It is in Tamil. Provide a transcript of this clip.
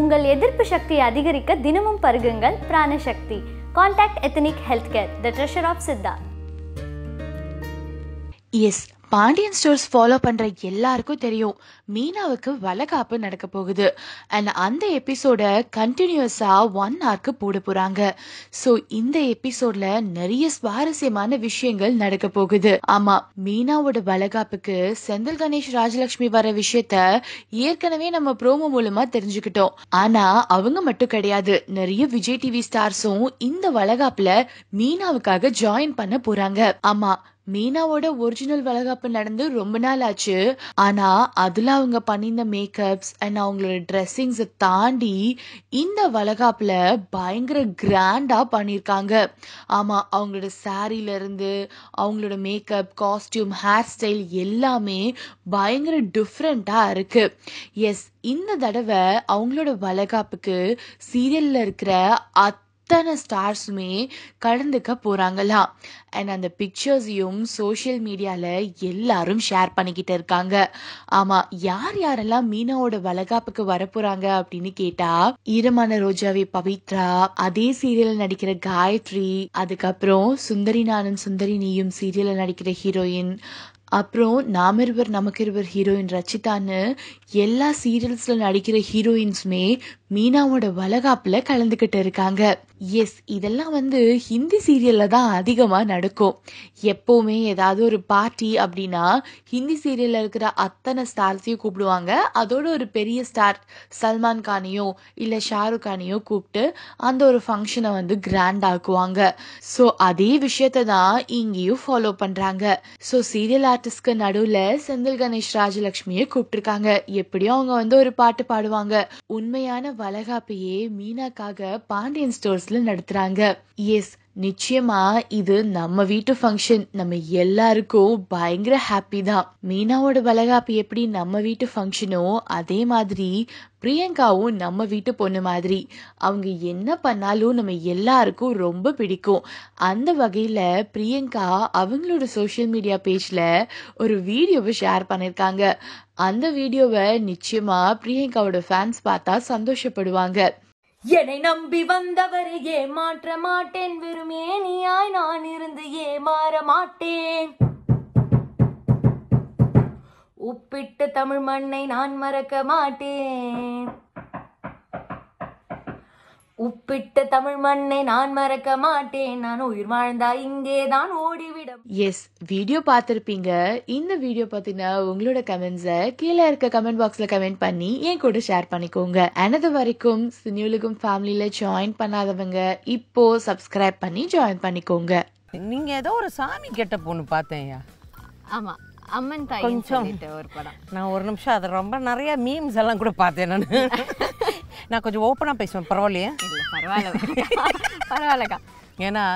உங்கள் எதிர்ப்பு சக்தியை அதிகரிக்க தினமும் பருகுங்கள் Pranasakthi contact ethnic health care the treasure of Siddha S Pandian stores follow பண்ணுற எல்லாருக்கும் தெரியும் மீனாவுக்கு வளகாப்பு நடக்க போகுது அண்ட் அந்த எபிசோட கண்டினியூஸா ஒன் ஆர்க்கு போட போறாங்க ஸோ இந்த எபிசோட்ல நிறைய சுவாரஸ்யமான விஷயங்கள் நடக்க போகுது ஆமா மீனாவோட வளகாப்புக்கு செந்தில் கணேஷ் ராஜலட்சுமி வர விஷயத்த ஏற்கனவே நம்ம ப்ரோமோ மூலமாக தெரிஞ்சுக்கிட்டோம் ஆனால் அவங்க மட்டும் கிடையாது நிறைய விஜய் டிவி ஸ்டார்ஸும் இந்த வலகாப்புல மீனாவுக்காக ஜாயின் பண்ண போகிறாங்க ஆமாம் மீனாவோட ஒரிஜினல் வளகாப்பு நடந்து ரொம்ப நாள் ஆச்சு ஆனா அதுல அவங்க பண்ணியிருந்த மேக்கப்ஸ் அண்ட் அவங்களோட ட்ரெஸ்ஸிங்ஸை தாண்டி இந்த வளகாப்புல பயங்கர கிராண்டா பண்ணியிருக்காங்க ஆமா அவங்களோட சாரில இருந்து அவங்களோட மேக்கப் காஸ்டியூம் ஹேர் ஸ்டைல் எல்லாமே பயங்கர டிஃப்ரெண்டா இருக்கு எஸ் இந்த தடவை அவங்களோட வளகாப்புக்கு சீரியல்ல இருக்கிற அத் அத்தனை ஸ்டார்ஸுமே கலந்துக்க போகிறாங்களா அண்ட் அந்த பிக்சர்ஸையும் சோஷியல் மீடியாவில் எல்லாரும் ஷேர் பண்ணிக்கிட்டு இருக்காங்க ஆமாம் யார் யாரெல்லாம் மீனாவோட வளகாப்புக்கு வரப்போகிறாங்க அப்படின்னு கேட்டால் ஈரமான ரோஜாவே பவித்ரா அதே சீரியலில் நடிக்கிற காயத்ரி அதுக்கப்புறம் சுந்தரி நானும் சுந்தரி நீயும் சீரியலில் நடிக்கிற ஹீரோயின் அப்புறம் நாமிருவர் இருவர் நமக்கு இருவர் ஹீரோயின் ரச்சிதான்னு எல்லா சீரியல்ஸில் நடிக்கிற ஹீரோயின்ஸுமே மீனாவோட வளகாப்பில் கலந்துக்கிட்டு இருக்காங்க எஸ் இதெல்லாம் வந்து ஹிந்தி சீரியலில் தான் அதிகமாக நடக்கும் எப்போவுமே ஏதாவது ஒரு பார்ட்டி அப்படின்னா ஹிந்தி சீரியலில் இருக்கிற அத்தனை ஸ்டார்ஸையும் கூப்பிடுவாங்க அதோட ஒரு பெரிய ஸ்டார் சல்மான் கானையோ இல்லை ஷாருக் கானையோ கூப்பிட்டு அந்த ஒரு ஃபங்க்ஷனை வந்து கிராண்ட் ஆக்குவாங்க ஸோ அதே விஷயத்தை தான் இங்கேயும் ஃபாலோ பண்ணுறாங்க ஸோ சீரியல் ஆர்டிஸ்ட்க்கு நடுவில் செந்தில் கணேஷ் ராஜலக்ஷ்மியை கூப்பிட்டுருக்காங்க எப்படியும் அவங்க வந்து ஒரு பாட்டு பாடுவாங்க உண்மையான வளகாப்பையே மீனாக்காக பாண்டியன் ஸ்டோர்ஸ் ஹவுஸ்ல நடத்துறாங்க எஸ் நிச்சயமா இது நம்ம வீட்டு ஃபங்க்ஷன் நம்ம எல்லாருக்கும் பயங்கர ஹாப்பி தான் மீனாவோட வளகாப்பு எப்படி நம்ம வீட்டு ஃபங்க்ஷனோ அதே மாதிரி பிரியங்காவும் நம்ம வீட்டு பொண்ணு மாதிரி அவங்க என்ன பண்ணாலும் நம்ம எல்லாருக்கும் ரொம்ப பிடிக்கும் அந்த வகையில் பிரியங்கா அவங்களோட சோஷியல் மீடியா பேஜில் ஒரு வீடியோவை ஷேர் பண்ணியிருக்காங்க அந்த வீடியோவை நிச்சயமாக பிரியங்காவோட ஃபேன்ஸ் பார்த்தா சந்தோஷப்படுவாங்க என்னை நம்பி வந்தவரை ஏமாற்ற மாட்டேன் வெறும் ஏனியாய் நான் இருந்து ஏமாற மாட்டேன் உப்பிட்ட தமிழ் மண்ணை நான் மறக்க மாட்டேன் உப்பிட்ட தமிழ் மண்ணை நான் மறக்க மாட்டேன் நான் உயிர் வாழ்ந்தா இங்கே தான் ஓடிவிடும் எஸ் வீடியோ பார்த்துருப்பீங்க இந்த வீடியோ பார்த்தீங்கன்னா உங்களோட கமெண்ட்ஸை கீழே இருக்க கமெண்ட் பாக்ஸ்ல கமெண்ட் பண்ணி என் கூட ஷேர் பண்ணிக்கோங்க எனது வரைக்கும் சினியுலகம் ஃபேமிலியில ஜாயின் பண்ணாதவங்க இப்போ சப்ஸ்கிரைப் பண்ணி ஜாயின் பண்ணிக்கோங்க நீங்க ஏதோ ஒரு சாமி கெட்ட பொண்ணு பார்த்தேன்யா ஆமா அம்மன் தாய் கொஞ்சம் ஒரு படம் நான் ஒரு நிமிஷம் அதை ரொம்ப நிறைய மீம்ஸ் எல்லாம் கூட பார்த்தேன் நான் நான் கொஞ்சம் ஓப்பனாக பேசுவேன் பரவாயில்லையே பரவாயில்ல பரவாயில்லக்கா ஏன்னா